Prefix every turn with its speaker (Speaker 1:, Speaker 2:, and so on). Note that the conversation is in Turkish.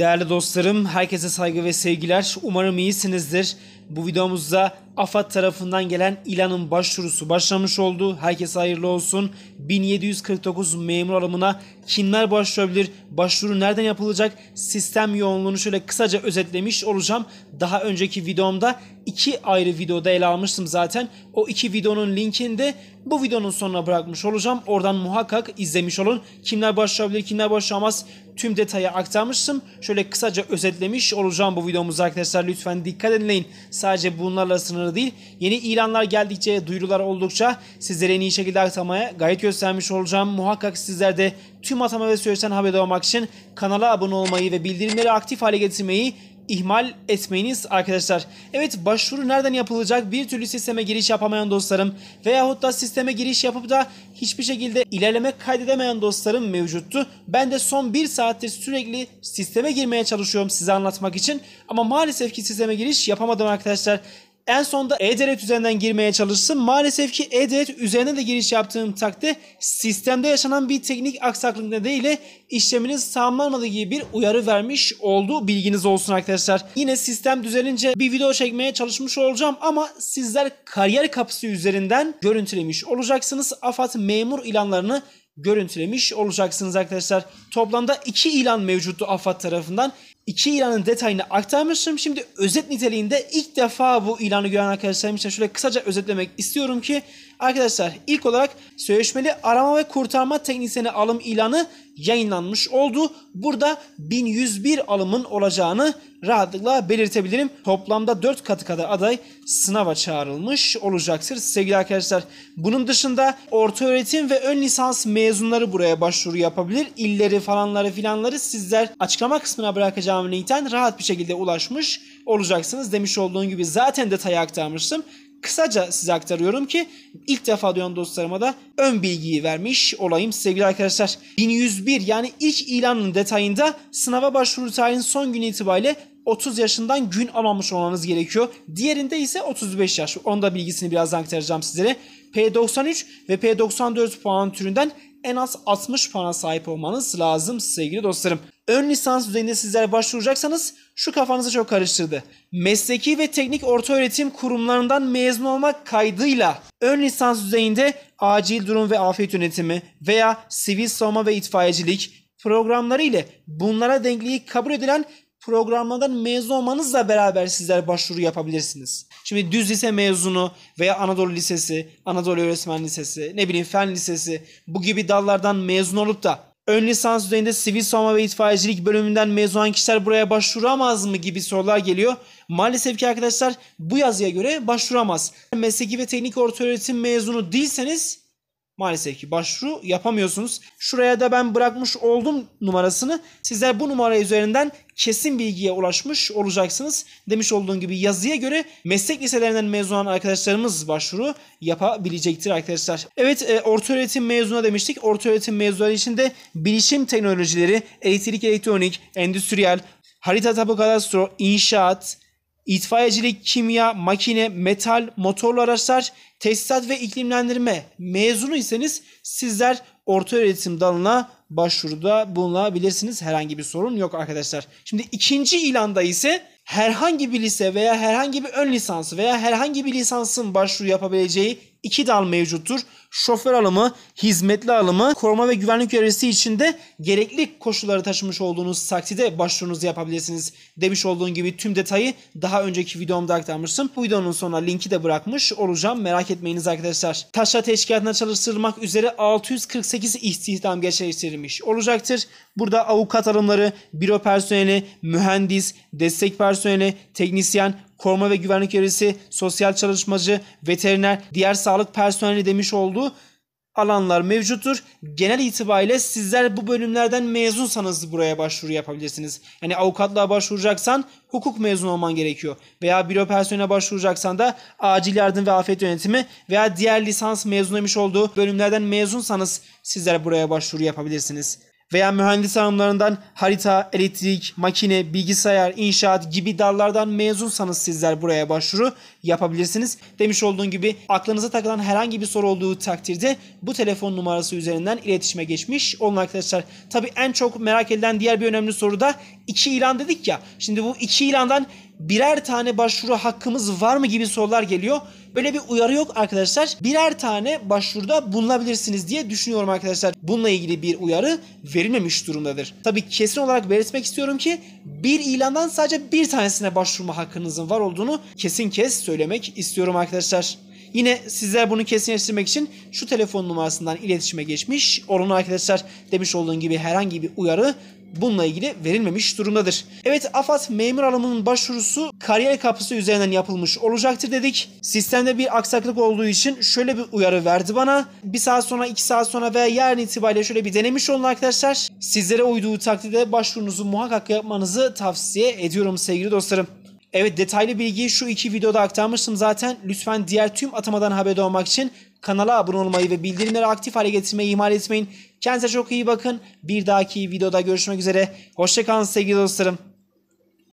Speaker 1: Değerli dostlarım, herkese saygı ve sevgiler. Umarım iyisinizdir. Bu videomuzda AFAD tarafından gelen ilanın başvurusu başlamış oldu. Herkese hayırlı olsun. 1749 memur alımına kimler başvurabilir? Başvuru nereden yapılacak? Sistem yoğunluğunu şöyle kısaca özetlemiş olacağım. Daha önceki videomda iki ayrı videoda ele almıştım zaten. O iki videonun linkini de bu videonun sonuna bırakmış olacağım. Oradan muhakkak izlemiş olun. Kimler başvurabilir, kimler başvuramaz tüm detayı aktarmıştım. Şöyle kısaca özetlemiş olacağım bu videomuzu arkadaşlar. Lütfen dikkat edin. Sadece bunlarla sınırlı sırada değil. Yeni ilanlar geldikçe, duyurular oldukça sizlere en iyi şekilde aktarmaya gayet göstermiş olacağım. Muhakkak sizler de tüm atama ve süreçten haberdar olmak için kanala abone olmayı ve bildirimleri aktif hale getirmeyi ihmal etmeyiniz arkadaşlar. Evet başvuru nereden yapılacak? Bir türlü sisteme giriş yapamayan dostlarım veyahut da sisteme giriş yapıp da hiçbir şekilde ilerleme kaydedemeyen dostlarım mevcuttu. Ben de son bir saattir sürekli sisteme girmeye çalışıyorum size anlatmak için ama maalesef ki sisteme giriş yapamadım arkadaşlar. En sonda E-Devlet üzerinden girmeye çalıştım. Maalesef ki E-Devlet üzerine de giriş yaptığım takdirde sistemde yaşanan bir teknik aksaklık nedeniyle işleminiz tamamlanmadığı gibi bir uyarı vermiş oldu. Bilginiz olsun arkadaşlar. Yine sistem düzelince bir video çekmeye çalışmış olacağım ama sizler kariyer kapısı üzerinden görüntülemiş olacaksınız. AFAD memur ilanlarını görüntülemiş olacaksınız arkadaşlar. Toplamda iki ilan mevcuttu AFAD tarafından iki ilanın detayını aktarmıştım. Şimdi özet niteliğinde ilk defa bu ilanı gören arkadaşlarım için şöyle kısaca özetlemek istiyorum ki arkadaşlar ilk olarak sözleşmeli arama ve kurtarma teknisyeni alım ilanı yayınlanmış oldu. Burada 1101 alımın olacağını rahatlıkla belirtebilirim. Toplamda 4 katı kadar aday sınava çağrılmış olacaktır sevgili arkadaşlar. Bunun dışında orta öğretim ve ön lisans mezunları buraya başvuru yapabilir. İlleri falanları filanları sizler açıklama kısmına bırakacağım linkten rahat bir şekilde ulaşmış olacaksınız. Demiş olduğum gibi zaten detayı aktarmıştım kısaca size aktarıyorum ki ilk defa duyan dostlarıma da ön bilgiyi vermiş olayım sevgili arkadaşlar. 1101 yani ilk ilanın detayında sınava başvuru tarihinin son günü itibariyle 30 yaşından gün almamış olmanız gerekiyor. Diğerinde ise 35 yaş. Onda bilgisini birazdan aktaracağım sizlere. P93 ve P94 puan türünden en az 60 puana sahip olmanız lazım sevgili dostlarım. Ön lisans düzeyinde sizler başvuracaksanız şu kafanızı çok karıştırdı. Mesleki ve teknik ortaöğretim kurumlarından mezun olmak kaydıyla ön lisans düzeyinde acil durum ve afet yönetimi veya sivil savunma ve itfaiyecilik programları ile bunlara denkliği kabul edilen programlardan mezun olmanızla beraber sizler başvuru yapabilirsiniz. Şimdi düz lise mezunu veya Anadolu Lisesi, Anadolu Öğretmen Lisesi, ne bileyim Fen Lisesi bu gibi dallardan mezun olup da ön lisans düzeyinde sivil savunma ve itfaiyecilik bölümünden mezun olan kişiler buraya başvuramaz mı gibi sorular geliyor. Maalesef ki arkadaşlar bu yazıya göre başvuramaz. Mesleki ve teknik ortaöğretim mezunu değilseniz maalesef ki başvuru yapamıyorsunuz. Şuraya da ben bırakmış oldum numarasını. Sizler bu numara üzerinden kesin bilgiye ulaşmış olacaksınız. Demiş olduğum gibi yazıya göre meslek liselerinden mezun olan arkadaşlarımız başvuru yapabilecektir arkadaşlar. Evet e, orta öğretim mezuna demiştik. Orta öğretim mezunları içinde de bilişim teknolojileri, elektrik elektronik, endüstriyel, harita tapu kadastro, inşaat, itfaiyecilik, kimya, makine, metal, motorlu araçlar, tesisat ve iklimlendirme mezunu iseniz sizler orta öğretim dalına başvuruda bulunabilirsiniz. Herhangi bir sorun yok arkadaşlar. Şimdi ikinci ilanda ise herhangi bir lise veya herhangi bir ön lisansı veya herhangi bir lisansın başvuru yapabileceği iki dal mevcuttur. Şoför alımı, hizmetli alımı, koruma ve güvenlik görevlisi için de gerekli koşulları taşımış olduğunuz takside başvurunuzu yapabilirsiniz. Demiş olduğum gibi tüm detayı daha önceki videomda aktarmıştım. Bu videonun sonuna linki de bırakmış olacağım. Merak etmeyiniz arkadaşlar. Taşra Teşkilatı'na çalıştırılmak üzere 648 istihdam gerçekleştirilmiş olacaktır. Burada avukat alımları, büro personeli, mühendis, destek personeli, teknisyen, koruma ve güvenlik görevlisi, sosyal çalışmacı, veteriner, diğer sağlık personeli demiş olduğu alanlar mevcuttur. Genel itibariyle sizler bu bölümlerden mezunsanız buraya başvuru yapabilirsiniz. Yani avukatlığa başvuracaksan hukuk mezunu olman gerekiyor. Veya büro personeline başvuracaksan da acil yardım ve afet yönetimi veya diğer lisans mezun olduğu bölümlerden mezunsanız sizler buraya başvuru yapabilirsiniz veya mühendis hanımlarından harita, elektrik, makine, bilgisayar, inşaat gibi dallardan mezunsanız sizler buraya başvuru yapabilirsiniz. Demiş olduğum gibi aklınıza takılan herhangi bir soru olduğu takdirde bu telefon numarası üzerinden iletişime geçmiş olun arkadaşlar. Tabi en çok merak edilen diğer bir önemli soru da iki ilan dedik ya. Şimdi bu iki ilandan birer tane başvuru hakkımız var mı gibi sorular geliyor. Böyle bir uyarı yok arkadaşlar. Birer tane başvuruda bulunabilirsiniz diye düşünüyorum arkadaşlar. Bununla ilgili bir uyarı verilmemiş durumdadır. Tabii kesin olarak belirtmek istiyorum ki bir ilandan sadece bir tanesine başvurma hakkınızın var olduğunu kesin kes söylemek istiyorum arkadaşlar. Yine sizler bunu kesinleştirmek için şu telefon numarasından iletişime geçmiş. Onun arkadaşlar demiş olduğum gibi herhangi bir uyarı bununla ilgili verilmemiş durumdadır. Evet AFAD memur alımının başvurusu kariyer kapısı üzerinden yapılmış olacaktır dedik. Sistemde bir aksaklık olduğu için şöyle bir uyarı verdi bana. Bir saat sonra, iki saat sonra veya yarın itibariyle şöyle bir denemiş olun arkadaşlar. Sizlere uyduğu takdirde başvurunuzu muhakkak yapmanızı tavsiye ediyorum sevgili dostlarım. Evet detaylı bilgiyi şu iki videoda aktarmıştım zaten. Lütfen diğer tüm atamadan haberdar olmak için kanala abone olmayı ve bildirimleri aktif hale getirmeyi ihmal etmeyin. Kendinize çok iyi bakın. Bir dahaki videoda görüşmek üzere. Hoşçakalın sevgili dostlarım.